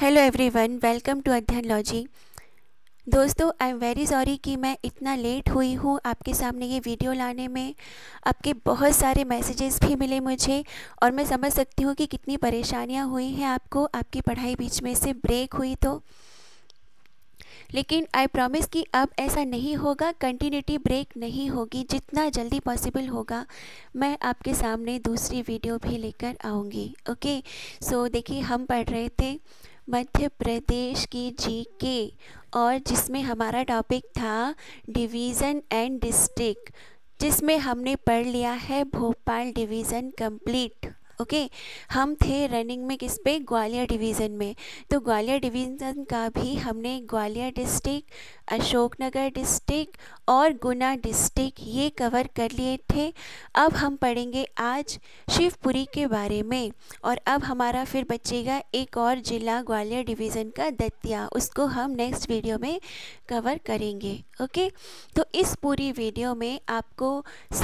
hello everyone welcome to Adhyayan लॉजी दोस्तों I am very sorry कि मैं इतना लेट हुई हूँ आपके सामने ये वीडियो लाने में आपके बहुत सारे मैसेजेस भी मिले मुझे और मैं समझ सकती हूँ कि कितनी परेशानियाँ हुई हैं आपको आपकी पढ़ाई बीच में से ब्रेक हुई तो लेकिन आई प्रॉमिस कि अब ऐसा नहीं होगा कंटिन्यूटी ब्रेक नहीं होगी जितना जल्दी पॉसिबल होगा मैं आपके सामने दूसरी वीडियो भी लेकर आऊँगी ओके सो देखिए हम पढ़ रहे थे मध्य प्रदेश की जी के और जिसमें हमारा टॉपिक था डिवीज़न एंड डिस्ट्रिक्ट जिसमें हमने पढ़ लिया है भोपाल डिवीज़न कंप्लीट ओके हम थे रनिंग में किस पे ग्वालियर डिवीज़न में तो ग्वालियर डिवीज़न का भी हमने ग्वालियर डिस्ट्रिक्ट अशोकनगर डिस्ट्रिक्ट और गुना डिस्ट्रिक्ट ये कवर कर लिए थे अब हम पढ़ेंगे आज शिवपुरी के बारे में और अब हमारा फिर बचेगा एक और ज़िला ग्वालियर डिवीज़न का दतिया उसको हम नेक्स्ट वीडियो में कवर करेंगे ओके तो इस पूरी वीडियो में आपको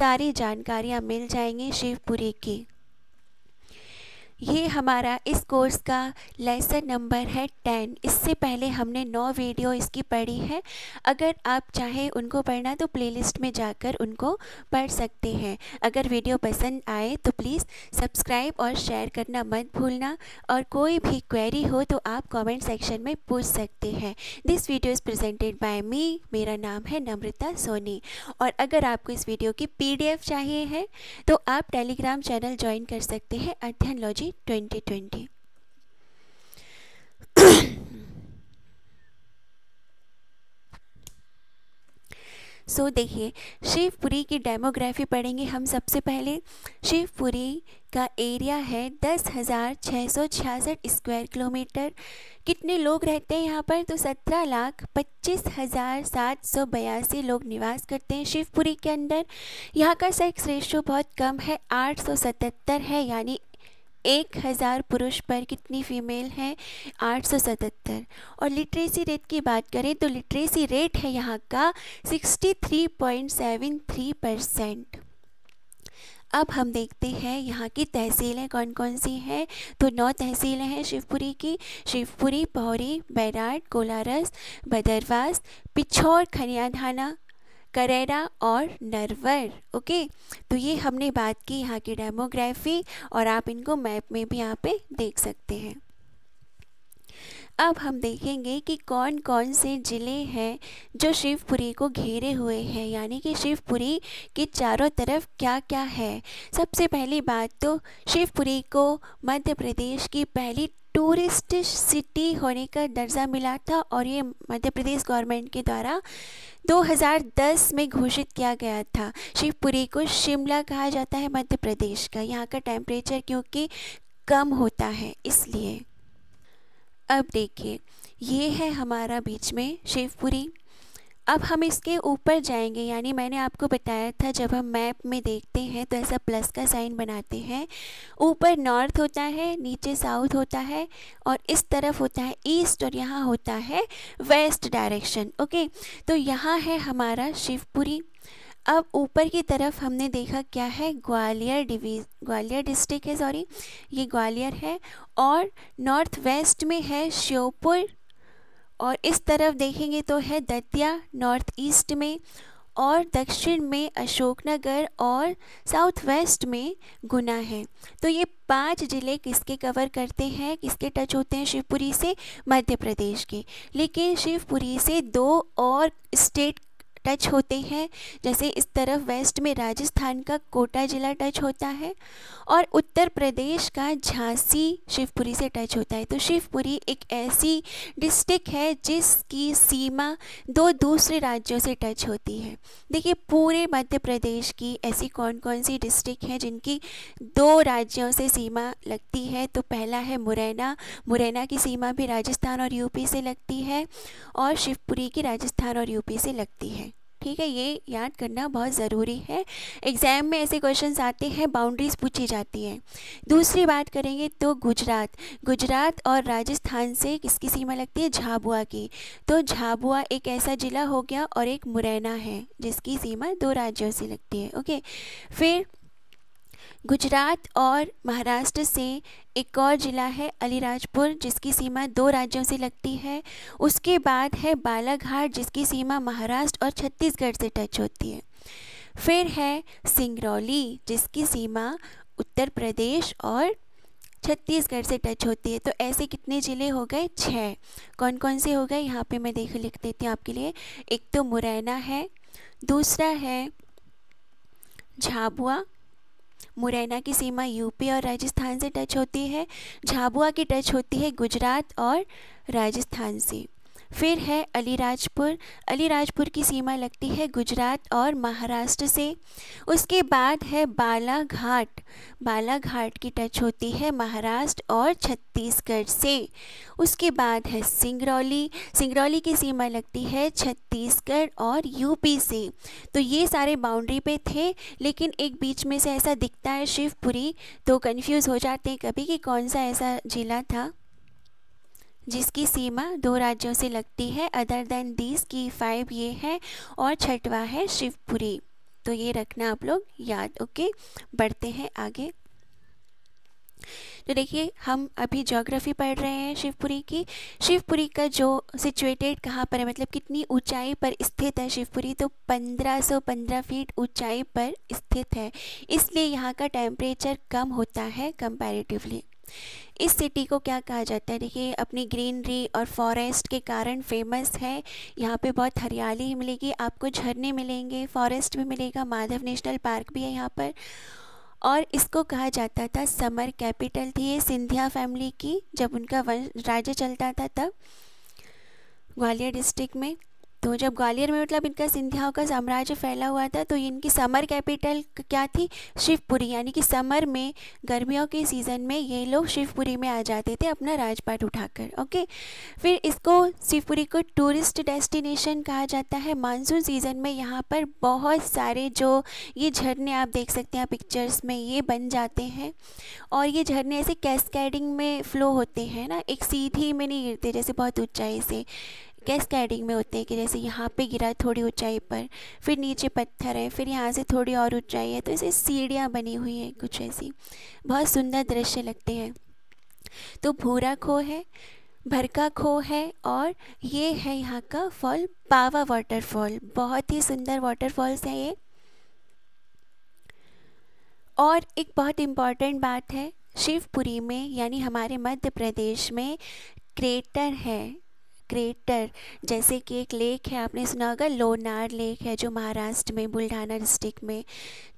सारी जानकारियाँ मिल जाएंगी शिवपुरी की ये हमारा इस कोर्स का लेसन नंबर है टेन इससे पहले हमने नौ वीडियो इसकी पढ़ी है अगर आप चाहें उनको पढ़ना तो प्लेलिस्ट में जाकर उनको पढ़ सकते हैं अगर वीडियो पसंद आए तो प्लीज़ सब्सक्राइब और शेयर करना मत भूलना और कोई भी क्वेरी हो तो आप कमेंट सेक्शन में पूछ सकते हैं this video is presented by me मेरा नाम है नम्रता सोनी और अगर आपको इस वीडियो की पी चाहिए है तो आप टेलीग्राम चैनल ज्वाइन कर सकते हैं अध्ययन लॉजी 2020 सो देखिए शिवपुरी की डेमोग्राफी पढ़ेंगे हम सबसे पहले शिवपुरी का एरिया है दस हज़ार छः सौ छियासठ स्क्वायर किलोमीटर कितने लोग रहते हैं यहाँ पर तो सत्रह लाख पच्चीस हज़ार सात सौ बयासी लोग निवास करते हैं शिवपुरी के अंदर यहाँ का सेक्स रेशो बहुत कम है आठ सौ सतहत्तर है यानी एक हज़ार पुरुष पर कितनी फ़ीमेल हैं आठ सौ सतहत्तर और लिटरेसी रेट की बात करें तो लिटरेसी रेट है यहाँ का sixty three point seven three percent अब हम देखते हैं यहाँ की तहसीलें कौन कौन सी हैं तो नौ तहसीलें हैं शिवपुरी की शिवपुरी पौरी बैराट कोलारस बदरवास पिछौर खनियाधाना करेरा और नरवर ओके तो ये हमने बात की यहाँ की डेमोग्राफी और आप इनको मैप में भी यहाँ पे देख सकते हैं अब हम देखेंगे कि कौन कौन से ज़िले हैं जो शिवपुरी को घेरे हुए हैं यानी कि शिवपुरी के चारों तरफ क्या क्या है सबसे पहली बात तो शिवपुरी को मध्य प्रदेश की पहली टूरिस्ट सिटी होने का दर्जा मिला था और ये मध्य प्रदेश गवर्नमेंट के द्वारा 2010 में घोषित किया गया था शिवपुरी को शिमला कहा जाता है मध्य प्रदेश का यहाँ का टेम्परेचर क्योंकि कम होता है इसलिए अब देखिए ये है हमारा बीच में शिवपुरी अब हम इसके ऊपर जाएंगे यानी मैंने आपको बताया था जब हम मैप में देखते हैं तो ऐसा प्लस का साइन बनाते हैं ऊपर नॉर्थ होता है नीचे साउथ होता है और इस तरफ होता है ईस्ट और यहाँ होता है वेस्ट डायरेक्शन ओके तो यहाँ है हमारा शिवपुरी अब ऊपर की तरफ हमने देखा क्या है ग्वालियर डिवीज ग्वालियर डिस्ट्रिक्ट है सॉरी ये ग्वालियर है और नॉर्थ वेस्ट में है श्योपुर और इस तरफ देखेंगे तो है दतिया नॉर्थ ईस्ट में और दक्षिण में अशोकनगर और साउथ वेस्ट में गुना है तो ये पांच ज़िले किसके कवर करते हैं किसके टच होते हैं शिवपुरी से मध्य प्रदेश के लेकिन शिवपुरी से दो और स्टेट टच होते हैं जैसे इस तरफ वेस्ट में राजस्थान का कोटा ज़िला टच होता है और उत्तर प्रदेश का झांसी शिवपुरी से टच होता है तो शिवपुरी एक ऐसी डिस्ट्रिक्ट है जिसकी सीमा दो दूसरे राज्यों से टच होती है देखिए पूरे मध्य प्रदेश की ऐसी कौन कौन सी डिस्ट्रिक्ट है जिनकी दो राज्यों से सीमा लगती है तो पहला है मुरैना मुरैना की सीमा भी राजस्थान और यूपी से लगती है और शिवपुरी की राजस्थान और यूपी से लगती है ठीक है ये याद करना बहुत ज़रूरी है एग्ज़ाम में ऐसे क्वेश्चंस आते हैं बाउंड्रीज़ पूछी जाती हैं दूसरी बात करेंगे तो गुजरात गुजरात और राजस्थान से किसकी सीमा लगती है झाबुआ की तो झाबुआ एक ऐसा ज़िला हो गया और एक मुरैना है जिसकी सीमा दो राज्यों से लगती है ओके फिर गुजरात और महाराष्ट्र से एक और ज़िला है अलीराजपुर जिसकी सीमा दो राज्यों से लगती है उसके बाद है बालाघाट जिसकी सीमा महाराष्ट्र और छत्तीसगढ़ से टच होती है फिर है सिंगरौली जिसकी सीमा उत्तर प्रदेश और छत्तीसगढ़ से टच होती है तो ऐसे कितने ज़िले हो गए छः कौन कौन से हो गए यहाँ पे मैं देख लिख देती हूँ आपके लिए एक तो मुरैना है दूसरा है झाबुआ मुरैना की सीमा यूपी और राजस्थान से टच होती है झाबुआ की टच होती है गुजरात और राजस्थान से फिर है अलीराजपुर अलीराजपुर की सीमा लगती है गुजरात और महाराष्ट्र से उसके बाद है बालाघाट बालाघाट की टच होती है महाराष्ट्र और छत्तीसगढ़ से उसके बाद है सिंगरौली सिंगरौली की सीमा लगती है छत्तीसगढ़ और यूपी से तो ये सारे बाउंड्री पे थे लेकिन एक बीच में से ऐसा दिखता है शिवपुरी तो कन्फ्यूज़ हो जाते हैं कभी कि कौन सा ऐसा ज़िला था जिसकी सीमा दो राज्यों से लगती है अदर देन दीज की फाइव ये है और छठवा है शिवपुरी तो ये रखना आप लोग याद ओके बढ़ते हैं आगे तो देखिए हम अभी ज्योग्राफी पढ़ रहे हैं शिवपुरी की शिवपुरी का जो सिचुएटेड कहाँ पर है मतलब कितनी ऊंचाई पर स्थित है शिवपुरी तो 1515 फीट ऊंचाई पर स्थित है इसलिए यहाँ का टेम्परेचर कम होता है कंपैरेटिवली इस सिटी को क्या कहा जाता है देखिए अपनी ग्रीनरी और फॉरेस्ट के कारण फेमस है यहाँ पे बहुत हरियाली मिलेगी आपको झरने मिलेंगे फॉरेस्ट भी मिलेगा माधव नेशनल पार्क भी है यहाँ पर और इसको कहा जाता था समर कैपिटल थी ये सिंधिया फैमिली की जब उनका वंश राज्य चलता था तब ग्वालियर डिस्ट्रिक्ट में तो जब ग्वालियर में मतलब इनका सिंधियाओं का साम्राज्य फैला हुआ था तो इनकी समर कैपिटल क्या थी शिवपुरी यानी कि समर में गर्मियों के सीज़न में ये लोग शिवपुरी में आ जाते थे अपना राजपाट उठाकर ओके फिर इसको शिवपुरी को टूरिस्ट डेस्टिनेशन कहा जाता है मानसून सीज़न में यहाँ पर बहुत सारे जो ये झरने आप देख सकते हैं पिक्चर्स में ये बन जाते हैं और ये झरने ऐसे कैसकेडिंग में फ़्लो होते हैं ना एक सीधी में नहीं गिरते जैसे बहुत ऊँचाई से कैस्कैडिंग में होते हैं कि जैसे यहाँ पे गिरा थोड़ी ऊंचाई पर फिर नीचे पत्थर है फिर यहाँ से थोड़ी और ऊंचाई है तो ऐसे सीढ़ियाँ बनी हुई हैं कुछ ऐसी बहुत सुंदर दृश्य लगते हैं तो भूरा खो है भरका खो है और ये है यहाँ का फॉल पावा वाटरफॉल बहुत ही सुंदर वाटरफॉल्स है ये और एक बहुत इम्पॉर्टेंट बात है शिवपुरी में यानी हमारे मध्य प्रदेश में क्रेटर है क्रेटर जैसे कि एक लेक है आपने सुना होगा लोनार लेक है जो महाराष्ट्र में बुल्ढाना डिस्ट्रिक्ट में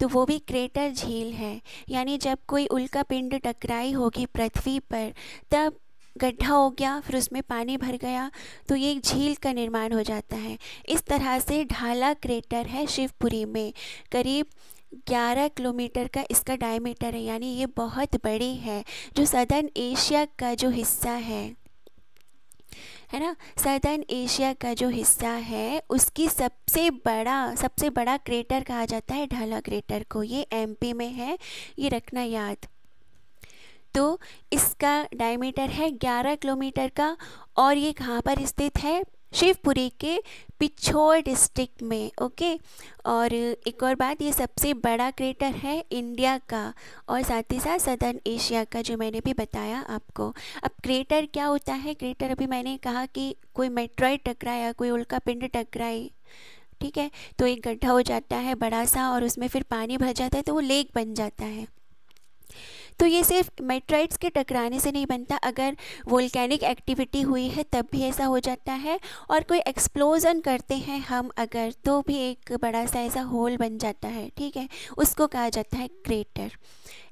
तो वो भी क्रेटर झील है यानी जब कोई उल्का पिंड टकराई होगी पृथ्वी पर तब गड्ढा हो गया फिर उसमें पानी भर गया तो ये एक झील का निर्माण हो जाता है इस तरह से ढाला क्रेटर है शिवपुरी में करीब 11 किलोमीटर का इसका डायमीटर है यानी ये बहुत बड़ी है जो सदर्न एशिया का जो हिस्सा है है ना सदर्न एशिया का जो हिस्सा है उसकी सबसे बड़ा सबसे बड़ा क्रेटर कहा जाता है ढाला क्रेटर को ये एमपी में है ये रखना याद तो इसका डायमीटर है 11 किलोमीटर का और ये कहाँ पर स्थित है शिवपुरी के पिछोर डिस्ट्रिक्ट में ओके और एक और बात ये सबसे बड़ा क्रेटर है इंडिया का और साथ ही साथ सदर्न एशिया का जो मैंने भी बताया आपको अब क्रेटर क्या होता है क्रेटर अभी मैंने कहा कि कोई मेट्रॉय टकराया कोई उल्का पिंड टकराए ठीक है तो एक गड्ढा हो जाता है बड़ा सा और उसमें फिर पानी भर जाता है तो वो लेक बन जाता है तो ये सिर्फ मेट्राइट्स के टकराने से नहीं बनता अगर वोल्केनिक एक्टिविटी हुई है तब भी ऐसा हो जाता है और कोई एक्सप्लोजन करते हैं हम अगर तो भी एक बड़ा सा ऐसा होल बन जाता है ठीक है उसको कहा जाता है क्रेटर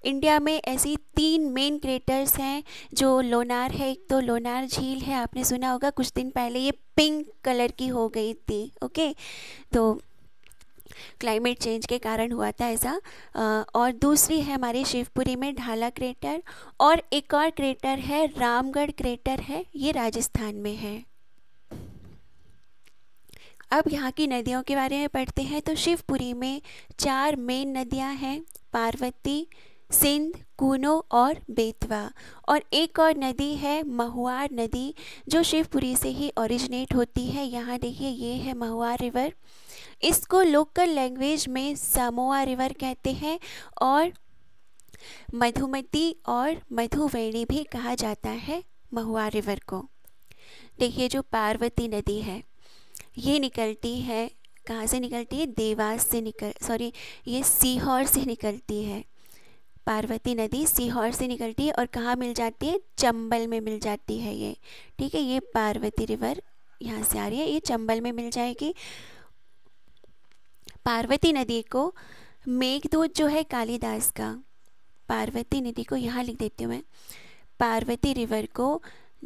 इंडिया में ऐसी तीन मेन क्रेटर्स हैं जो लोनार है एक तो लोनार झील है आपने सुना होगा कुछ दिन पहले ये पिंक कलर की हो गई थी ओके तो क्लाइमेट चेंज के कारण हुआ था ऐसा और दूसरी है हमारे शिवपुरी में ढाला क्रेटर और एक और क्रेटर है रामगढ़ क्रेटर है ये राजस्थान में है अब यहाँ की नदियों के बारे में पढ़ते हैं तो शिवपुरी में चार मेन नदियाँ हैं पार्वती सिंध कूनो और बेतवा और एक और नदी है महुआर नदी जो शिवपुरी से ही ओरिजिनेट होती है यहाँ देखिए ये है महुआर रिवर इसको लोकल लैंग्वेज में सामोआ रिवर कहते हैं और मधुमती और मधुवेणी भी कहा जाता है महुआ रिवर को देखिए जो पार्वती नदी है ये निकलती है कहाँ से निकलती है देवास से निकल सॉरी ये सीहोर से निकलती है पार्वती नदी सीहोर से निकलती है और कहाँ मिल जाती है चंबल में मिल जाती है ये ठीक है ये पार्वती रिवर यहाँ से आ रही है ये चंबल में मिल जाएगी पार्वती नदी को मेघदूत जो है कालिदास का पार्वती नदी को यहाँ लिख देती हूँ मैं पार्वती रिवर को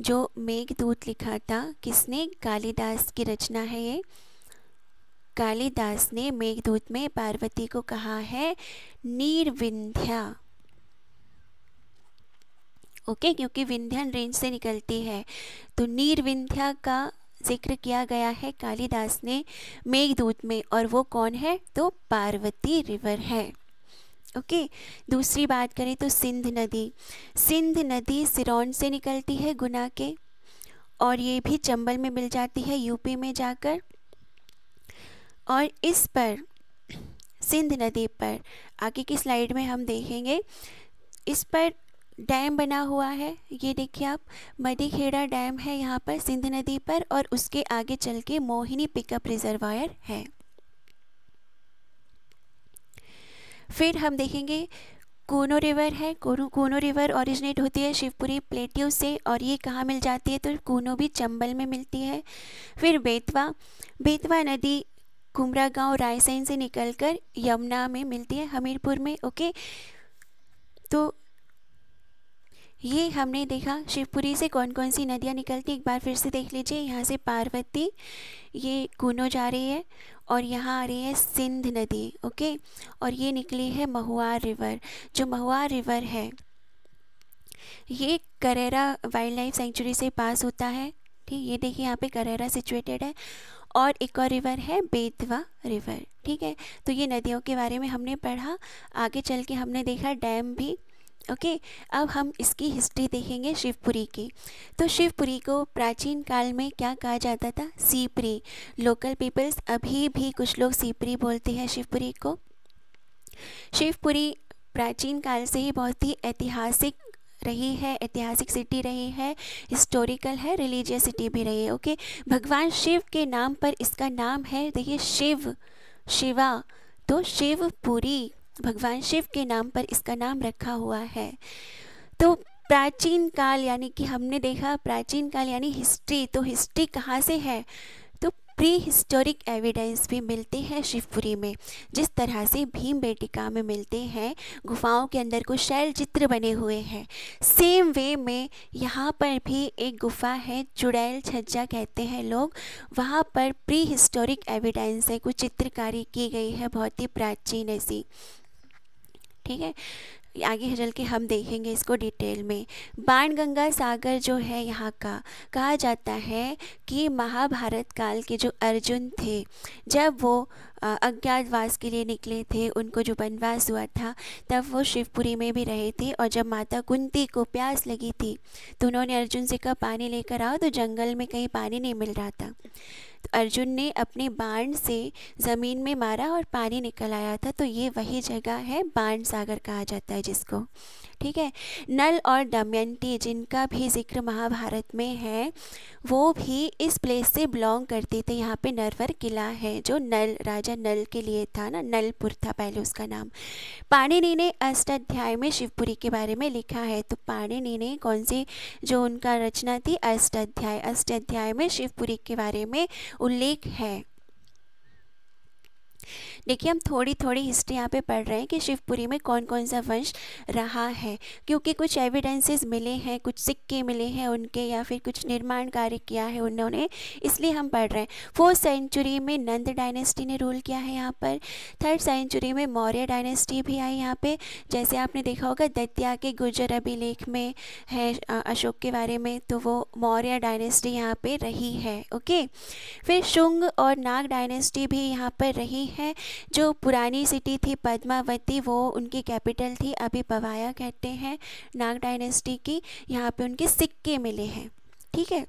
जो मेघदूत लिखा था किसने कालिदास की रचना है ये कालिदास ने मेघदूत में पार्वती को कहा है नीरविंध्या ओके क्योंकि विंध्यान रेंज से निकलती है तो नीरविंध्या का जिक्र किया गया है कालिदास ने मेघदूत में और वो कौन है तो पार्वती रिवर है ओके दूसरी बात करें तो सिंध नदी सिंध नदी सिरौन से निकलती है गुना के और ये भी चंबल में मिल जाती है यूपी में जाकर और इस पर सिंध नदी पर आगे की स्लाइड में हम देखेंगे इस पर डैम बना हुआ है ये देखिए आप मदीखेड़ा डैम है यहाँ पर सिंध नदी पर और उसके आगे चल के मोहिनी पिकअप रिजर्वायर है फिर हम देखेंगे कोनो रिवर है कोनो कोनो रिवर ओरिजिनेट होती है शिवपुरी प्लेट्यू से और ये कहाँ मिल जाती है तो कोनो भी चंबल में मिलती है फिर बेतवा बेतवा नदी कुमरा गांव रायसेन से निकलकर यमुना में मिलती है हमीरपुर में ओके तो ये हमने देखा शिवपुरी से कौन कौन सी नदियाँ निकलती एक बार फिर से देख लीजिए यहाँ से पार्वती ये कूनो जा रही है और यहाँ आ रही है सिंध नदी ओके और ये निकली है महुआ रिवर जो महुआ रिवर है ये करेरा वाइल्ड लाइफ सेंचुरी से पास होता है ठीक ये देखिए यहाँ पे करेरा सिचुएटेड है और एक और रिवर है बेतवा रिवर ठीक है तो ये नदियों के बारे में हमने पढ़ा आगे चल के हमने देखा डैम भी ओके okay, अब हम इसकी हिस्ट्री देखेंगे शिवपुरी की तो शिवपुरी को प्राचीन काल में क्या कहा जाता था सीपरी लोकल पीपल्स अभी भी कुछ लोग सीपरी बोलते हैं शिवपुरी को शिवपुरी प्राचीन काल से ही बहुत ही ऐतिहासिक रही है ऐतिहासिक सिटी रही है हिस्टोरिकल है रिलीजियस सिटी भी रही है ओके भगवान शिव के नाम पर इसका नाम है देखिए शिव शिवा तो शिवपुरी भगवान शिव के नाम पर इसका नाम रखा हुआ है तो प्राचीन काल यानी कि हमने देखा प्राचीन काल यानी हिस्ट्री तो हिस्ट्री कहाँ से है तो प्री हिस्टोरिक एविडेंस भी मिलते हैं शिवपुरी में जिस तरह से भीम बेटिका में मिलते हैं गुफाओं के अंदर कुछ शैल चित्र बने हुए हैं सेम वे में यहाँ पर भी एक गुफा है चुड़ैल छज्जा कहते हैं लोग वहाँ पर प्री हिस्टोरिक एविडेंस है कुछ चित्रकारी की गई है बहुत ही प्राचीन ऐसी ठीक है आगे चल के हम देखेंगे इसको डिटेल में बाणगंगा सागर जो है यहाँ का कहा जाता है कि महाभारत काल के जो अर्जुन थे जब वो अज्ञातवास के लिए निकले थे उनको जो वनवास हुआ था तब वो शिवपुरी में भी रहे थे और जब माता कुंती को प्यास लगी थी तो उन्होंने अर्जुन से कहा पानी लेकर आओ तो जंगल में कहीं पानी नहीं मिल रहा था तो अर्जुन ने अपने बाण से ज़मीन में मारा और पानी निकल आया था तो ये वही जगह है बाण सागर कहा जाता है जिसको ठीक है नल और दमयंती जिनका भी जिक्र महाभारत में है वो भी इस प्लेस से बिलोंग करते थे यहाँ पे नरवर किला है जो नल राजा नल के लिए था ना नलपुर था पहले उसका नाम पाणिनि ने अष्टाध्याय में शिवपुरी के बारे में लिखा है तो पाणिनि ने कौन सी जो उनका रचना थी अष्टाध्याय अष्टाध्याय में शिवपुरी के बारे में उल्लेख है देखिए हम थोड़ी थोड़ी हिस्ट्री यहाँ पे पढ़ रहे हैं कि शिवपुरी में कौन कौन सा वंश रहा है क्योंकि कुछ एविडेंसेस मिले हैं कुछ सिक्के मिले हैं उनके या फिर कुछ निर्माण कार्य किया है उन्होंने इसलिए हम पढ़ रहे हैं फोर्थ सेंचुरी में नंद डायनेस्टी ने रूल किया है यहाँ पर थर्ड सेंचुरी में मौर्य डायनेस्टी भी आई यहाँ पर जैसे आपने देखा होगा दत्या के गुजर अभिलेख में है अशोक के बारे में तो वो मौर्य डायनेस्टी यहाँ पर रही है ओके फिर शुंग और नाग डायनेस्टी भी यहाँ पर रही है जो पुरानी सिटी थी पद्मावती वो उनकी कैपिटल थी अभी पवाया कहते हैं नाग डायनेस्टी की यहाँ पे उनके सिक्के मिले हैं ठीक है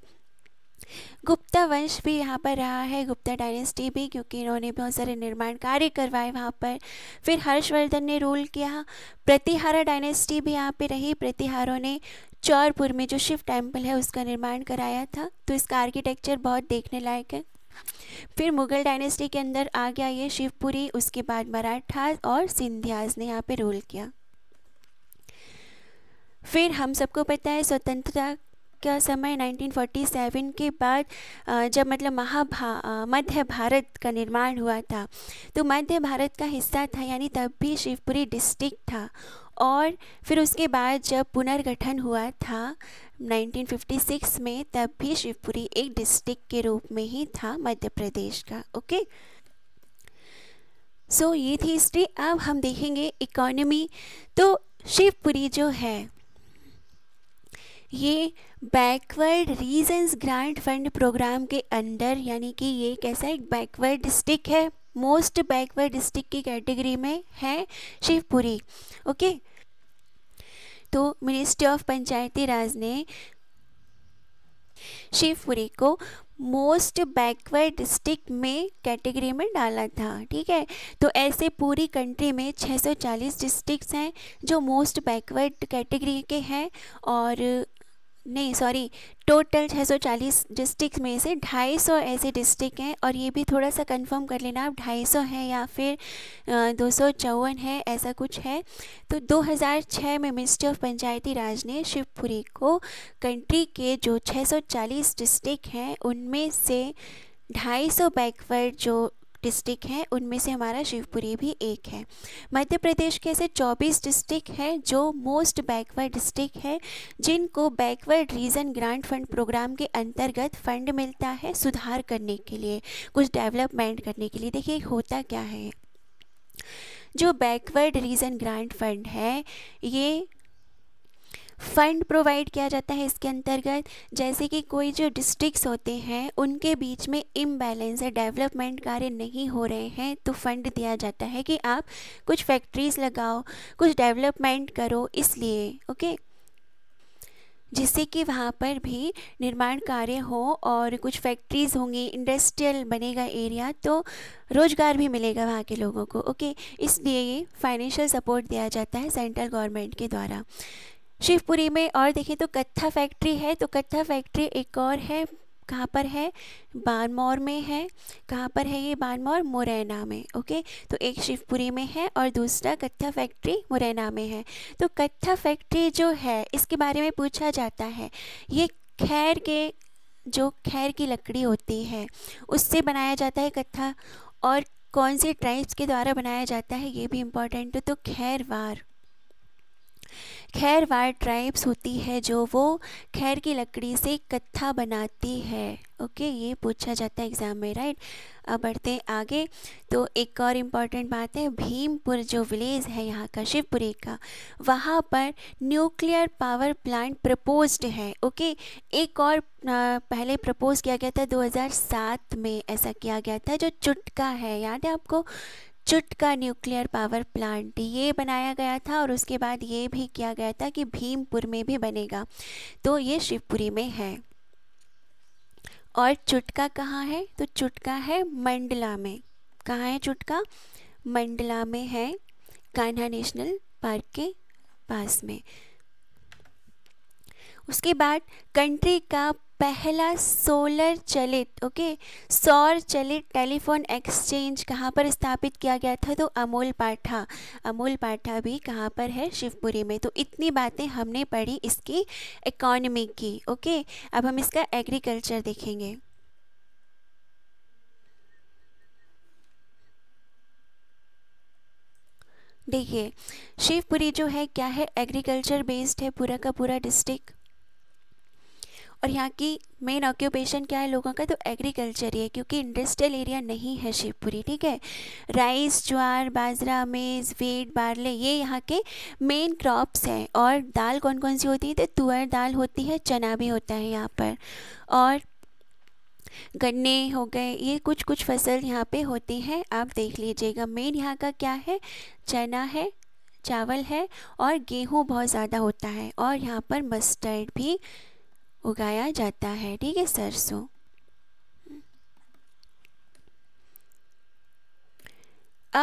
गुप्ता वंश भी यहाँ पर रहा है गुप्ता डायनेस्टी भी क्योंकि इन्होंने बहुत सारे निर्माण कार्य करवाए वहाँ पर फिर हर्षवर्धन ने रूल किया प्रतिहारा डायनेस्टी भी यहाँ पे रही प्रतिहारों ने चौरपुर में जो शिव टेम्पल है उसका निर्माण कराया था तो इसका आर्किटेक्चर बहुत देखने लायक है फिर मुगल डायनेस्टी के अंदर आ गया ये शिवपुरी उसके बाद मराठास और सिंधियाज ने यहाँ पे रूल किया फिर हम सबको पता है स्वतंत्रता का समय 1947 के बाद जब मतलब महाभा मध्य भारत का निर्माण हुआ था तो मध्य भारत का हिस्सा था यानी तब भी शिवपुरी डिस्ट्रिक्ट था और फिर उसके बाद जब पुनर्गठन हुआ था 1956 में तब भी शिवपुरी एक डिस्ट्रिक्ट के रूप में ही था मध्य प्रदेश का ओके सो so, ये थी हिस्ट्री अब हम देखेंगे इकोनॉमी तो शिवपुरी जो है ये backward regions grant fund programme के अंडर यानी कि ये कैसा एक बैकवर्ड डिस्ट्रिक्ट है मोस्ट बैकवर्ड डिस्ट्रिक्ट की कैटेगरी में है शिवपुरी ओके तो मिनिस्ट्री ऑफ पंचायती राज ने शिवपुरी को मोस्ट बैकवर्ड डिस्ट्रिक्ट में कैटेगरी में डाला था ठीक है तो ऐसे पूरी कंट्री में 640 डिस्ट्रिक्ट्स हैं जो मोस्ट बैकवर्ड कैटेगरी के हैं और नहीं सॉरी टोटल 640 डिस्ट्रिक्ट में से 250 ऐसे डिस्ट्रिक्ट हैं और ये भी थोड़ा सा कंफर्म कर लेना आप 250 हैं या फिर दो सौ है ऐसा कुछ है तो 2006 में मिनिस्ट्री ऑफ पंचायती राज ने शिवपुरी को कंट्री के जो 640 डिस्ट्रिक्ट हैं उनमें से 250 बैकवर्ड जो डिस्ट्रिक्ट हैं उनमें से हमारा शिवपुरी भी एक है मध्य प्रदेश के ऐसे 24 डिस्ट्रिक्ट हैं जो मोस्ट बैकवर्ड डिस्ट्रिक्ट हैं जिनको backward region grant fund programme के अंतर्गत फंड मिलता है सुधार करने के लिए कुछ डेवलपमेंट करने के लिए देखिए होता क्या है जो बैकवर्ड रीजन ग्रांट फंड है ये फंड प्रोवाइड किया जाता है इसके अंतर्गत जैसे कि कोई जो डिस्ट्रिक्ट्स होते हैं उनके बीच में इम्बैलेंस है डेवलपमेंट कार्य नहीं हो रहे हैं तो फंड दिया जाता है कि आप कुछ फैक्ट्रीज़ लगाओ कुछ डेवलपमेंट करो इसलिए ओके जिससे कि वहाँ पर भी निर्माण कार्य हो और कुछ फैक्ट्रीज़ होंगी इंडस्ट्रियल बनेगा एरिया तो रोज़गार भी मिलेगा वहाँ के लोगों को ओके इसलिए ये फाइनेंशियल सपोर्ट दिया जाता है सेंट्रल गवर्नमेंट के द्वारा शिवपुरी में और देखिए तो कत्था फैक्ट्री है तो कत्था फैक्ट्री एक और है कहाँ पर है बानमौर में है कहाँ पर है ये बानमौर मुरैना में ओके तो एक शिवपुरी में है और दूसरा कत्था फैक्ट्री मुरैना में है तो कत्था फैक्ट्री जो है इसके बारे में पूछा जाता है ये खैर के जो खैर की लकड़ी होती है उससे बनाया जाता है कत्था और कौन से ट्राइब्स के द्वारा बनाया जाता है ये भी इम्पॉर्टेंट है तो खैरवार खैर वार ट्राइब्स होती है जो वो खैर की लकड़ी से कत्था बनाती है ओके ये पूछा जाता है एग्ज़ाम में राइट अब बढ़ते हैं आगे तो एक और इम्पॉर्टेंट बात है भीमपुर जो विलेज है यहाँ का शिवपुरी का वहाँ पर न्यूक्लियर पावर प्लांट प्रपोज्ड है ओके एक और पहले प्रपोज किया गया था 2007 में ऐसा किया गया था जो चुटका है याद है आपको चुटका न्यूक्लियर पावर प्लांट ये बनाया गया था और उसके बाद ये भी किया गया था कि भीमपुर में भी बनेगा तो ये शिवपुरी में है और चुटका कहाँ है तो चुटका है मंडला में कहाँ है चुटका मंडला में है कान्हा नेशनल पार्क के पास में उसके बाद कंट्री का पहला सोलर चलित ओके सौर चलित टेलीफोन एक्सचेंज कहाँ पर स्थापित किया गया था तो अमोल पाठा अमोल पाठा भी कहाँ पर है शिवपुरी में तो इतनी बातें हमने पढ़ी इसकी इकोनॉमी की ओके अब हम इसका एग्रीकल्चर देखेंगे देखिए शिवपुरी जो है क्या है एग्रीकल्चर बेस्ड है पूरा का पूरा डिस्ट्रिक्ट और यहाँ की मेन ऑक्यूपेशन क्या है लोगों का तो एग्रीकल्चर ही है क्योंकि इंडस्ट्रियल एरिया नहीं है शिवपुरी ठीक है राइस ज्वार बाजरा मेज़ वीट बारले ये यहाँ के मेन क्रॉप्स हैं और दाल कौन कौन सी होती है तो तुअर दाल होती है चना भी होता है यहाँ पर और गन्ने हो गए ये कुछ कुछ फसल यहाँ पे होती हैं आप देख लीजिएगा मेन यहाँ का क्या है चना है चावल है और गेहूँ बहुत ज़्यादा होता है और यहाँ पर मस्टर्ड भी उगाया जाता है ठीक है सरसों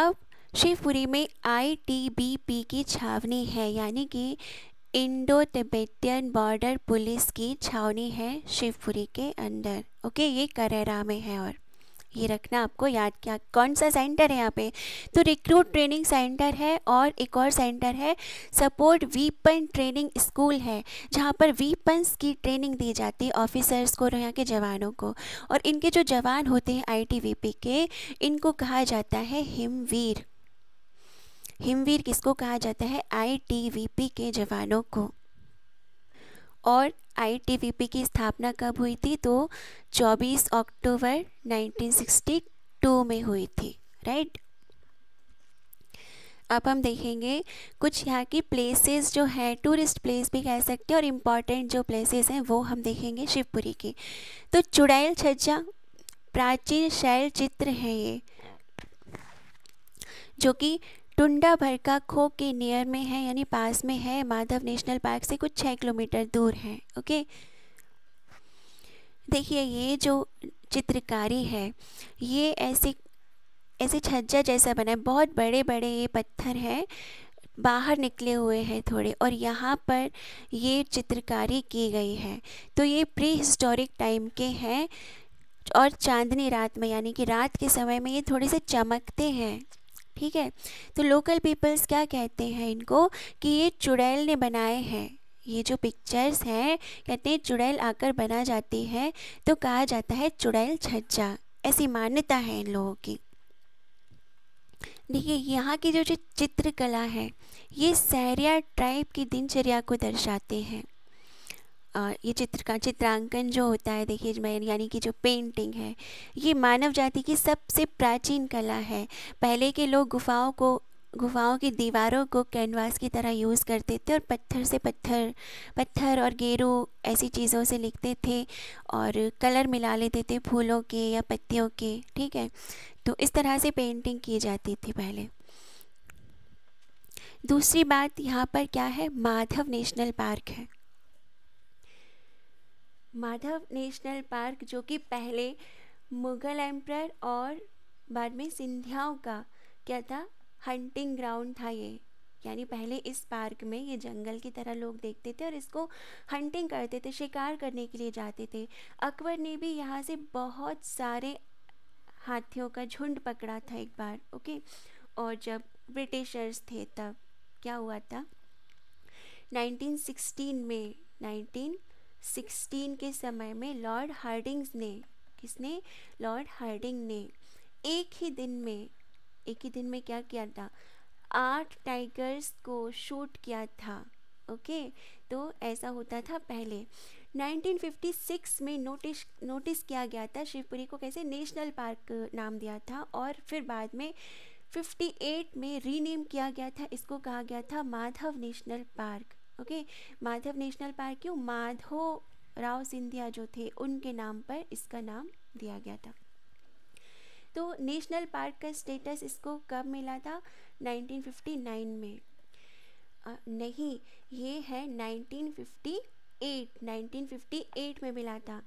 अब शिवपुरी में आईटीबीपी की छावनी है यानी कि इंडो तिब्बतियन बॉर्डर पुलिस की छावनी है शिवपुरी के अंदर ओके ये करेरा में है और ये रखना आपको याद क्या कौन सा सेंटर है यहाँ पे तो रिक्रूट ट्रेनिंग सेंटर है और एक और सेंटर है सपोर्ट वीपन ट्रेनिंग स्कूल है जहाँ पर वीपन्स की ट्रेनिंग दी जाती है ऑफिसर्स को और यहाँ के जवानों को और इनके जो जवान होते हैं आईटीबीपी के इनको कहा जाता है हिमवीर हिमवीर किसको कहा जाता है आई के जवानों को और आईटीबीपी की स्थापना कब हुई थी तो 24 अक्टूबर 1962 में हुई थी राइट अब हम देखेंगे कुछ यहाँ की प्लेसेस जो हैं टूरिस्ट प्लेस भी कह सकते हैं और इम्पॉर्टेंट जो प्लेसेस हैं वो हम देखेंगे शिवपुरी की तो चुड़ैल छज्जा प्राचीन शैल चित्र है ये जो कि टुंडा भरका खो के नियर में है यानी पास में है माधव नेशनल पार्क से कुछ छः किलोमीटर दूर है ओके देखिए ये जो चित्रकारी है ये ऐसे ऐसे छज्जा जैसा बना है बहुत बड़े बड़े ये पत्थर हैं बाहर निकले हुए हैं थोड़े और यहाँ पर ये चित्रकारी की गई है तो ये प्री हिस्टोरिक टाइम के हैं और चांदनी रात में यानी कि रात के समय में ये थोड़े से चमकते हैं ठीक है तो लोकल पीपल्स क्या कहते हैं इनको कि ये चुड़ैल ने बनाए हैं ये जो पिक्चर्स हैं कहते हैं चुड़ैल आकर बना जाती है तो कहा जाता है चुड़ैल छज्जा ऐसी मान्यता है इन लोगों की देखिए यहाँ की जो जो चित्रकला है ये सैरिया ट्राइब की दिनचर्या को दर्शाते हैं ये चित्र का चित्रांकन जो होता है देखिए मैं यानी कि जो पेंटिंग है ये मानव जाति की सबसे प्राचीन कला है पहले के लोग गुफाओं को गुफाओं की दीवारों को कैनवास की तरह यूज़ करते थे और पत्थर से पत्थर पत्थर और गेरू ऐसी चीज़ों से लिखते थे और कलर मिला लेते थे फूलों के या पत्तियों के ठीक है तो इस तरह से पेंटिंग की जाती थी पहले दूसरी बात यहाँ पर क्या है माधव नेशनल पार्क है माधव नेशनल पार्क जो कि पहले मुगल एम्प्रर और बाद में सिंधियाओं का क्या था हंटिंग ग्राउंड था ये यानी पहले इस पार्क में ये जंगल की तरह लोग देखते थे और इसको हंटिंग करते थे शिकार करने के लिए जाते थे अकबर ने भी यहाँ से बहुत सारे हाथियों का झुंड पकड़ा था एक बार ओके और जब ब्रिटिशर्स थे तब क्या हुआ था 1916 में 19 सिक्सटीन के समय में लॉर्ड हार्डिंग्स ने किसने लॉर्ड हार्डिंग ने एक ही दिन में एक ही दिन में क्या किया था आठ टाइगर्स को शूट किया था ओके तो ऐसा होता था पहले 1956 में नोटिस नोटिस किया गया था शिवपुरी को कैसे नेशनल पार्क नाम दिया था और फिर बाद में 58 में रीनेम किया गया था इसको कहा गया था Madhav national park okay Madhav national park क्यों माधो राव सिंधिया जो थे उनके नाम पर इसका नाम दिया गया था तो नेशनल पार्क का स्टेटस इसको कब मिला था 1959 में आ, नहीं ये है 1958 1958 में मिला था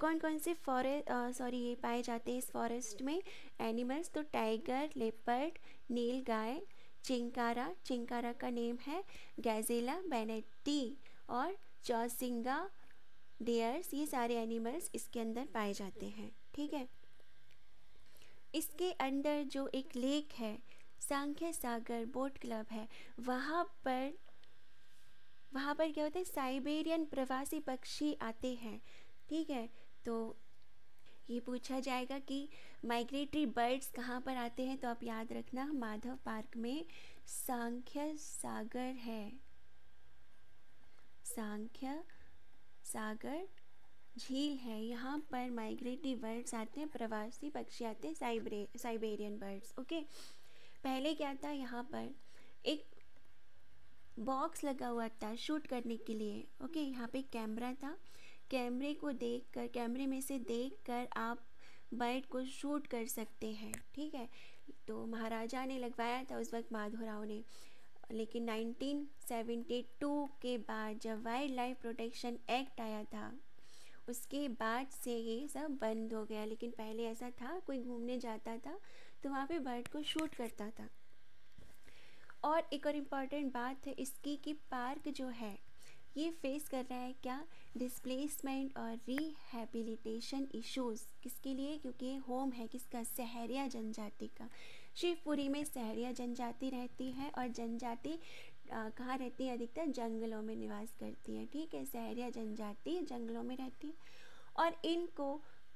कौन कौन से फॉरेस्ट सॉरी ये पाए जाते हैं इस फॉरेस्ट में एनिमल्स तो tiger leopard nilgai chinkara chinkara का नेम है गैजेला बेनेटी और चौसिंगा डियर्स ये सारे एनिमल्स इसके अंदर पाए जाते हैं ठीक है इसके अंदर जो एक लेक है सांख्य सागर बोट क्लब है वहाँ पर वहाँ पर क्या होता है साइबेरियन प्रवासी पक्षी आते हैं ठीक है तो ये पूछा जाएगा कि माइग्रेटरी बर्ड्स कहाँ पर आते हैं तो आप याद रखना माधव पार्क में सांख्य सागर है सांख्य सागर झील है यहाँ पर माइग्रेटरी बर्ड्स आते हैं प्रवासी पक्षी आते हैं साइबरे साइबेरियन बर्ड्स ओके पहले क्या था यहाँ पर एक बॉक्स लगा हुआ था शूट करने के लिए ओके यहाँ पे कैमरा था कैमरे को देखकर कैमरे में से देखकर आप बर्ड को शूट कर सकते हैं ठीक है तो महाराजा ने लगवाया था उस वक्त माधोराव ने लेकिन 1972 के बाद जब वाइल्ड लाइफ प्रोटेक्शन एक्ट आया था उसके बाद से ये सब बंद हो गया लेकिन पहले ऐसा था कोई घूमने जाता था तो वहाँ पे बर्ड को शूट करता था और एक और इम्पॉर्टेंट बात है इसकी कि पार्क जो है ये फेस कर रहा है क्या डिस्प्लेसमेंट और रिहेबिलिटेशन इश्यूज किसके लिए क्योंकि होम है किसका सहरिया जनजाति का शिवपुरी में सहरिया जनजाति रहती है और जनजाति कहाँ रहती है अधिकतर जंगलों में निवास करती है ठीक है सहरिया जनजाति जंगलों में रहती है और इनको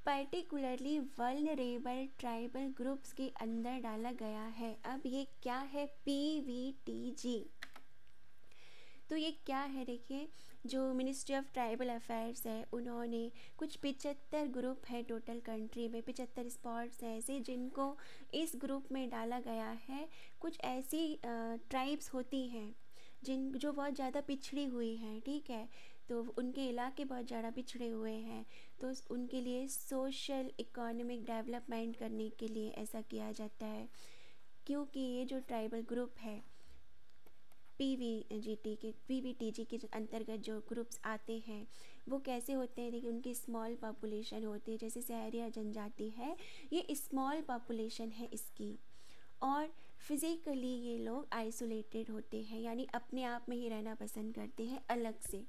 पर्टिकुलरली वर्नरेबल ट्राइबल ग्रुप्स के अंदर डाला गया है अब ये क्या है पी वी टी जी तो ये क्या है देखिए जो मिनिस्ट्री ऑफ ट्राइबल अफेयर्स है उन्होंने कुछ पिचहत्तर ग्रुप है टोटल कंट्री में पिचहत्तर स्पॉट्स हैं ऐसे जिनको इस ग्रुप में डाला गया है कुछ ऐसी ट्राइब्स होती हैं जिन जो बहुत ज़्यादा पिछड़ी हुई हैं ठीक है तो उनके इलाके बहुत ज़्यादा पिछड़े हुए हैं तो उनके लिए सोशल इकोनॉमिक डेवलपमेंट करने के लिए ऐसा किया जाता है क्योंकि ये जो ट्राइबल ग्रुप है पी वी जी टी के पी वी टी जी के अंतर्गत जो ग्रुप्स आते हैं वो कैसे होते हैं देखिए उनकी स्मॉल पॉपुलेशन होती है जैसे शहरिया जनजाति है ये स्मॉल पॉपुलेशन है इसकी और फिज़िकली ये लोग आइसोलेटेड होते हैं यानी अपने आप में ही रहना पसंद करते हैं अलग से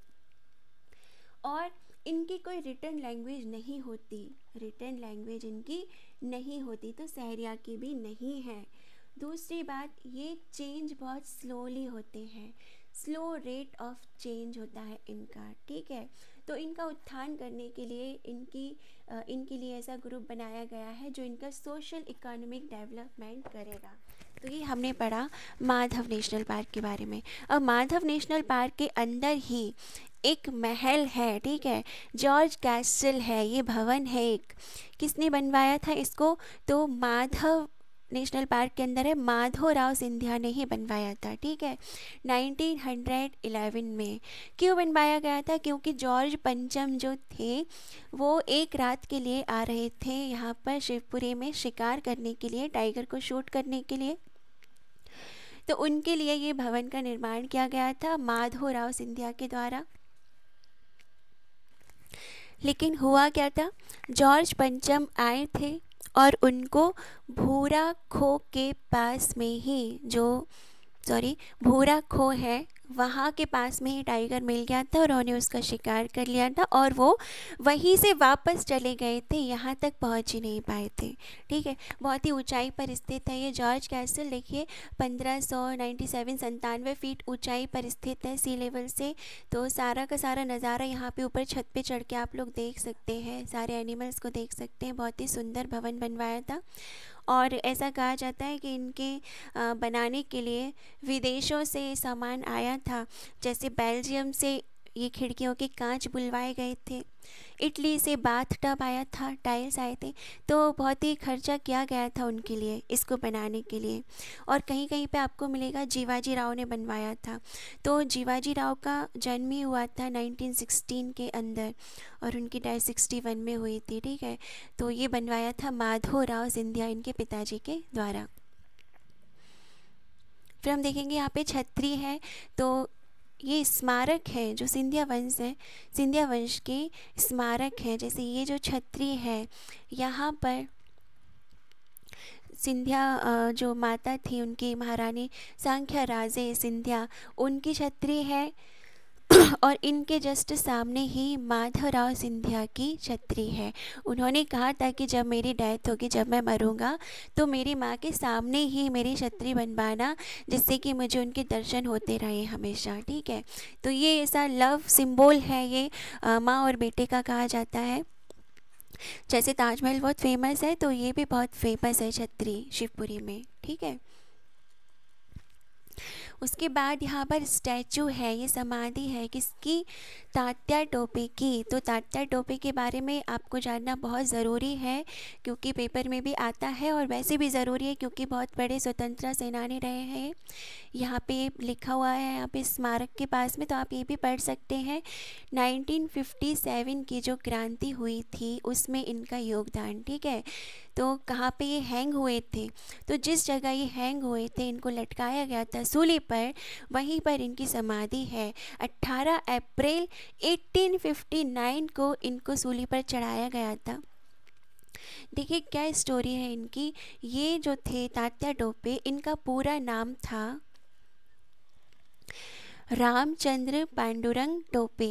और इनकी कोई रिटर्न लैंग्वेज नहीं होती रिटर्न लैंग्वेज इनकी नहीं होती तो सहरिया की भी नहीं है दूसरी बात ये चेंज बहुत स्लोली होते हैं स्लो रेट ऑफ चेंज होता है इनका ठीक है तो इनका उत्थान करने के लिए इनकी इनके लिए ऐसा ग्रुप बनाया गया है जो इनका सोशल इकोनॉमिक डेवलपमेंट करेगा तो ये हमने पढ़ा माधव नेशनल पार्क के बारे में अब माधव नेशनल पार्क के अंदर ही एक महल है ठीक है जॉर्ज कैसल है ये भवन है एक किसने बनवाया था इसको तो माधव नेशनल पार्क के अंदर है माधो राव सिंधिया ने ही बनवाया था ठीक है 1911 में क्यों बनवाया गया था क्योंकि जॉर्ज पंचम जो थे वो एक रात के लिए आ रहे थे यहाँ पर शिवपुरी में शिकार करने के लिए टाइगर को शूट करने के लिए तो उनके लिए ये भवन का निर्माण किया गया था माधो राव सिंधिया के द्वारा लेकिन हुआ क्या था जॉर्ज पंचम आए थे और उनको भूरा खो के पास में ही जो सॉरी भूरा खो है वहाँ के पास में ही टाइगर मिल गया था और उन्होंने उसका शिकार कर लिया था और वो वहीं से वापस चले गए थे यहाँ तक पहुँच ही नहीं पाए थे ठीक है बहुत ही ऊंचाई पर स्थित है ये जॉर्ज कैसल देखिए पंद्रह सौ नाइन्टी सेवन संतानवे फीट ऊंचाई पर स्थित है सी लेवल से तो सारा का सारा नज़ारा यहाँ पे ऊपर छत पे चढ़ के आप लोग देख सकते हैं सारे एनिमल्स को देख सकते हैं बहुत ही सुंदर भवन बनवाया था और ऐसा कहा जाता है कि इनके बनाने के लिए विदेशों से सामान आया था जैसे बेल्जियम से ये खिड़कियों के कांच बुलवाए गए थे इटली से बाथ टब आया था टाइल्स आए थे तो बहुत ही खर्चा किया गया था उनके लिए इसको बनाने के लिए और कहीं कहीं पे आपको मिलेगा जीवाजी राव ने बनवाया था तो जीवाजी राव का जन्म ही हुआ था 1916 के अंदर और उनकी डेथ सिक्सटी में हुई थी ठीक है तो ये बनवाया था माधो राव सिंधिया इनके पिताजी के द्वारा फिर हम देखेंगे यहाँ पे छतरी है तो ये स्मारक है जो सिंधिया वंश है सिंधिया वंश के स्मारक है जैसे ये जो छतरी है यहाँ पर सिंधिया जो माता थी उनकी महारानी सांख्या राजे सिंधिया उनकी छतरी है और इनके जस्ट सामने ही माधवराव सिंधिया की छत्री है उन्होंने कहा था कि जब मेरी डेथ होगी जब मैं मरूंगा तो मेरी माँ के सामने ही मेरी छत्री बनवाना जिससे कि मुझे उनके दर्शन होते रहे हमेशा ठीक है तो ये ऐसा लव सिंबल है ये माँ और बेटे का कहा जाता है जैसे ताजमहल बहुत फेमस है तो ये भी बहुत फेमस है छत्री शिवपुरी में ठीक है उसके बाद यहाँ पर स्टैचू है ये समाधि है किसकी तात्या टोपे की तो तात्या टोपे के बारे में आपको जानना बहुत ज़रूरी है क्योंकि पेपर में भी आता है और वैसे भी ज़रूरी है क्योंकि बहुत बड़े स्वतंत्रता सेनानी रहे हैं यहाँ पे लिखा हुआ है यहाँ पे स्मारक के पास में तो आप ये भी पढ़ सकते हैं नाइनटीन की जो क्रांति हुई थी उसमें इनका योगदान ठीक है तो कहाँ पे ये हैंग हुए थे तो जिस जगह ये हैंग हुए थे इनको लटकाया गया था सूली पर वहीं पर इनकी समाधि है 18 अप्रैल 1859 को इनको सूली पर चढ़ाया गया था देखिए क्या स्टोरी है इनकी ये जो थे तात्या डोपे इनका पूरा नाम था रामचंद्र पांडुरंग टोपे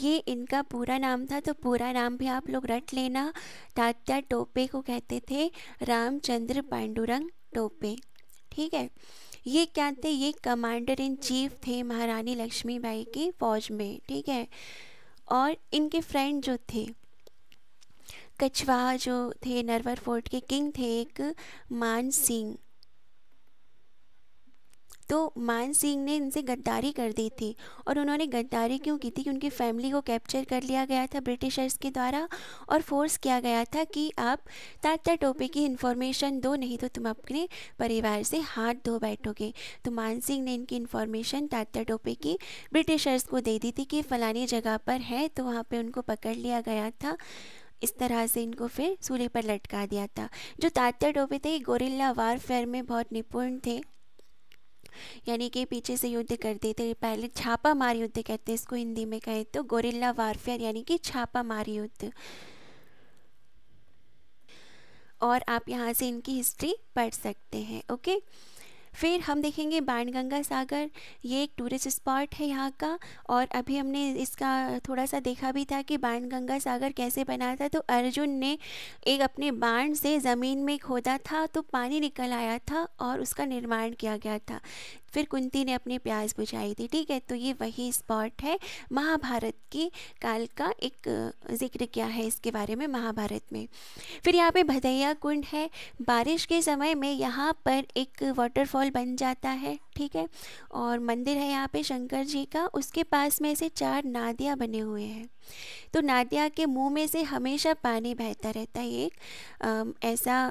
ये इनका पूरा नाम था तो पूरा नाम भी आप लोग रट लेना तात्या टोपे को कहते थे रामचंद्र पांडुरंग टोपे ठीक है ये क्या थे ये कमांडर इन चीफ थे महारानी लक्ष्मीबाई की फौज में ठीक है और इनके फ्रेंड जो थे कछवाहा जो थे नरवर फोर्ट के किंग थे एक मान सिंह तो मान सिंह ने इनसे गद्दारी कर दी थी और उन्होंने गद्दारी क्यों की थी कि उनकी फैमिली को कैप्चर कर लिया गया था ब्रिटिशर्स के द्वारा और फोर्स किया गया था कि आप तात्या टोपे की इन्फॉर्मेशन दो नहीं तो तुम अपने परिवार से हाथ धो बैठोगे तो मान सिंह ने इनकी इन्फॉर्मेशन तात्या टोपे की ब्रिटिशर्स को दे दी थी कि फलानी जगह पर है तो वहाँ पर उनको पकड़ लिया गया था इस तरह से इनको फिर सूर्य पर लटका दिया था जो तात्या टोपे थे ये गोरिल्ला वारफेयर में बहुत निपुण थे यानी कि पीछे से युद्ध करते थे पहले छापा मार युद्ध कहते हैं इसको हिंदी में कहें तो गोरिल्ला वारफेयर यानी कि छापा मार युद्ध और आप यहाँ से इनकी हिस्ट्री पढ़ सकते हैं ओके फिर हम देखेंगे बाणगंगा सागर ये एक टूरिस्ट स्पॉट है यहाँ का और अभी हमने इसका थोड़ा सा देखा भी था कि बाणगंगा सागर कैसे बना था तो अर्जुन ने एक अपने बाण से ज़मीन में खोदा था तो पानी निकल आया था और उसका निर्माण किया गया था फिर कुंती ने अपनी प्यास बुझाई थी ठीक है तो ये वही स्पॉट है महाभारत के काल का एक जिक्र किया है इसके बारे में महाभारत में फिर यहाँ पे भदैया कुंड है बारिश के समय में यहाँ पर एक वाटरफॉल बन जाता है ठीक है और मंदिर है यहाँ पे शंकर जी का उसके पास में से चार नादियाँ बने हुए हैं तो नादिया के मुंह में से हमेशा पानी बहता रहता है एक ऐसा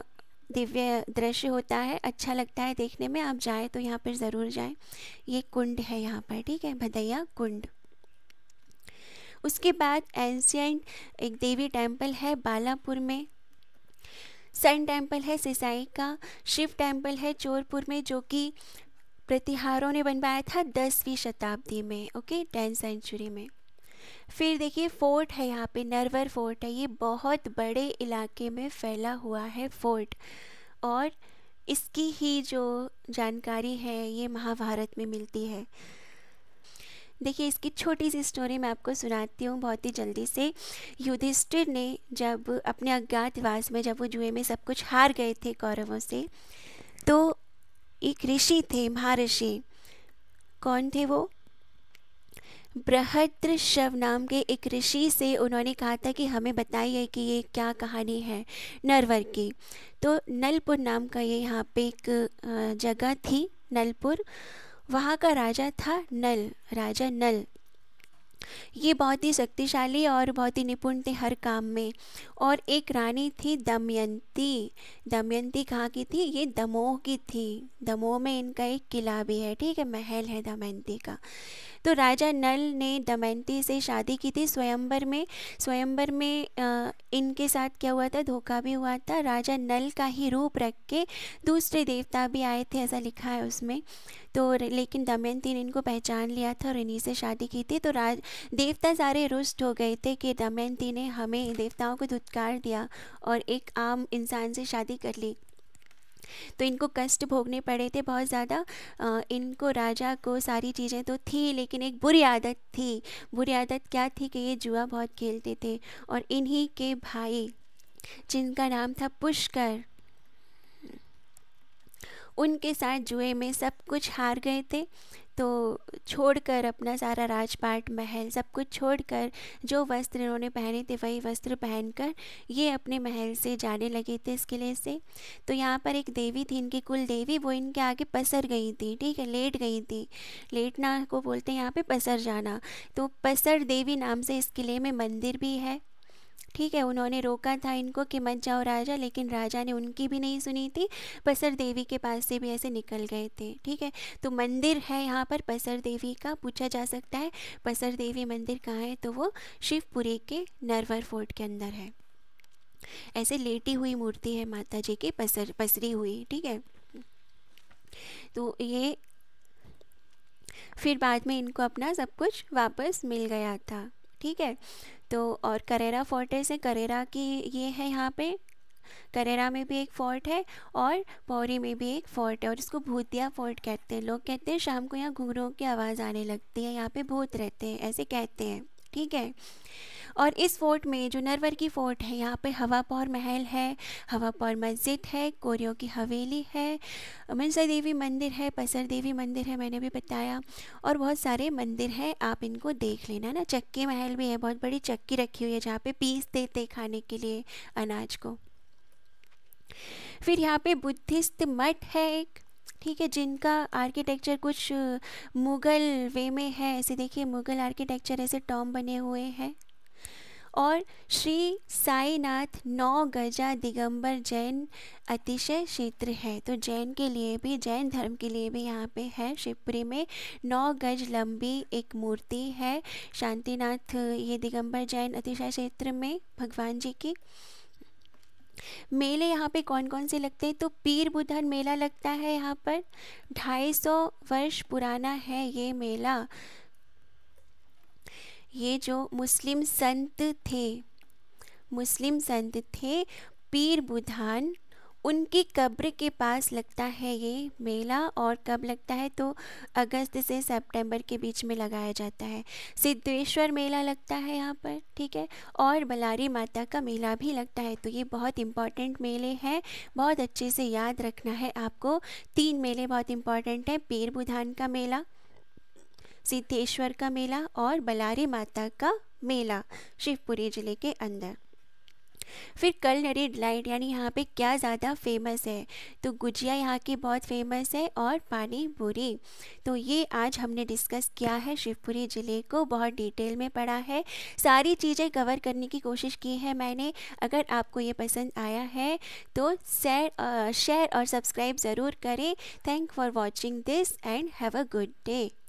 दिव्य दृश्य होता है अच्छा लगता है देखने में आप जाए तो यहाँ पर ज़रूर जाए ये कुंड है यहाँ पर ठीक है भदैया कुंड उसके बाद एंशियंट एक देवी टेम्पल है बालापुर में सन टेम्पल है सिसाई का शिव टेम्पल है चोरपुर में जो कि प्रतिहारों ने बनवाया था दसवीं शताब्दी में ओके टेंथ सेंचुरी में फिर देखिए फोर्ट है यहाँ पे नरवर फोर्ट है ये बहुत बड़े इलाके में फैला हुआ है फोर्ट और इसकी ही जो जानकारी है ये महाभारत में मिलती है देखिए इसकी छोटी सी स्टोरी मैं आपको सुनाती हूँ बहुत ही जल्दी से युधिष्ठिर ने जब अपने अज्ञातवास में जब वो जुए में सब कुछ हार गए थे कौरवों से तो एक ऋषि थे महाऋषि कौन थे वो बृहद्र शव नाम के एक ऋषि से उन्होंने कहा था कि हमें बताइए कि ये क्या कहानी है नरवर की तो नलपुर नाम का ये यहाँ पे एक जगह थी नलपुर वहाँ का राजा था नल राजा नल ये बहुत ही शक्तिशाली और बहुत ही निपुण थे हर काम में और एक रानी थी दमयंती दमयंती कहाँ की थी ये दमोह की थी दमोह में इनका एक किला भी है ठीक है महल है दमयंती का तो राजा नल ने दमयंती से शादी की थी स्वयंवर में स्वयंवर में इनके साथ क्या हुआ था धोखा भी हुआ था राजा नल का ही रूप रख के दूसरे देवता भी आए थे ऐसा लिखा है उसमें तो लेकिन दमयंती ने इनको पहचान लिया था और इन्हीं से शादी की थी तो राज देवता सारे रुष्ट हो गए थे कि दमयंती ने हमें देवताओं को धुतकार दिया और एक आम इंसान से शादी कर ली तो इनको कष्ट भोगने पड़े थे बहुत ज़्यादा इनको राजा को सारी चीज़ें तो थी लेकिन एक बुरी आदत थी बुरी आदत क्या थी कि ये जुआ बहुत खेलते थे और इन्हीं के भाई जिनका नाम था पुष्कर उनके साथ जुए में सब कुछ हार गए थे तो छोड़कर अपना सारा राजपाट महल सब कुछ छोड़कर जो वस्त्र इन्होंने पहने थे वही वस्त्र पहनकर ये अपने महल से जाने लगे थे इस किले से तो यहाँ पर एक देवी थी इनकी कुल देवी वो इनके आगे पसर गई थी ठीक है लेट गई थी लेटना को बोलते हैं यहाँ पे पसर जाना तो पसर देवी नाम से इस किले में मंदिर भी है ठीक है उन्होंने रोका था इनको कि मत जाओ राजा लेकिन राजा ने उनकी भी नहीं सुनी थी पसर देवी के पास से भी ऐसे निकल गए थे ठीक है तो मंदिर है यहाँ पर पसर देवी का पूछा जा सकता है पसर देवी मंदिर कहाँ है तो वो शिवपुरी के नरवर फोर्ट के अंदर है ऐसे लेटी हुई मूर्ति है माता जी की पसर पसरी हुई ठीक है तो ये फिर बाद में इनको अपना सब कुछ वापस मिल गया था ठीक है तो और करेरा फोर्टेस है करेरा की ये है यहाँ पे करेरा में भी एक फोर्ट है और पौरी में भी एक फोर्ट है और इसको भूतिया फोर्ट कहते हैं लोग कहते हैं शाम को यहाँ घूरों की आवाज़ आने लगती है यहाँ पे भूत रहते हैं ऐसे कहते हैं ठीक है और इस फोर्ट में जो नरवर की फ़ोर्ट है यहाँ पे हवा पौर महल है हवा पौर मस्जिद है कोरियो की हवेली है मनसा देवी मंदिर है पसर देवी मंदिर है मैंने भी बताया और बहुत सारे मंदिर हैं आप इनको देख लेना ना चक्की महल भी है बहुत बड़ी चक्की रखी हुई है जहाँ पे पीस देते खाने के लिए अनाज को फिर यहाँ पे बुद्धिस्ट मठ है एक ठीक है जिनका आर्किटेक्चर कुछ मुग़ल वे में है ऐसे देखिए मुग़ल आर्किटेक्चर ऐसे टॉम बने हुए हैं और श्री साईनाथ नौ गजा दिगंबर जैन अतिशय क्षेत्र है तो जैन के लिए भी जैन धर्म के लिए भी यहाँ पे है शिवपुरी में नौ गज लंबी एक मूर्ति है शांतिनाथ ये दिगंबर जैन अतिशय क्षेत्र में भगवान जी की मेले यहाँ पे कौन कौन से लगते हैं तो पीर बुधन मेला लगता है यहाँ पर ढाई सौ वर्ष पुराना है ये मेला ये जो मुस्लिम संत थे मुस्लिम संत थे पीर बुधान उनकी कब्र के पास लगता है ये मेला और कब लगता है तो अगस्त से सितंबर के बीच में लगाया जाता है सिद्धेश्वर मेला लगता है यहाँ पर ठीक है और बलारी माता का मेला भी लगता है तो ये बहुत इंपॉर्टेंट मेले हैं बहुत अच्छे से याद रखना है आपको तीन मेले बहुत इंपॉर्टेंट हैं पीर बुधान का मेला सिद्धेश्वर का मेला और बलारी माता का मेला शिवपुरी ज़िले के अंदर फिर कलनरी लाइट यानी यहाँ पे क्या ज़्यादा फेमस है तो गुजिया यहाँ की बहुत फेमस है और पानी पूरी तो ये आज हमने डिस्कस किया है शिवपुरी ज़िले को बहुत डिटेल में पढ़ा है सारी चीज़ें कवर करने की कोशिश की है मैंने अगर आपको ये पसंद आया है तो शेयर शेयर और सब्सक्राइब ज़रूर करें thank for watching this and have a good day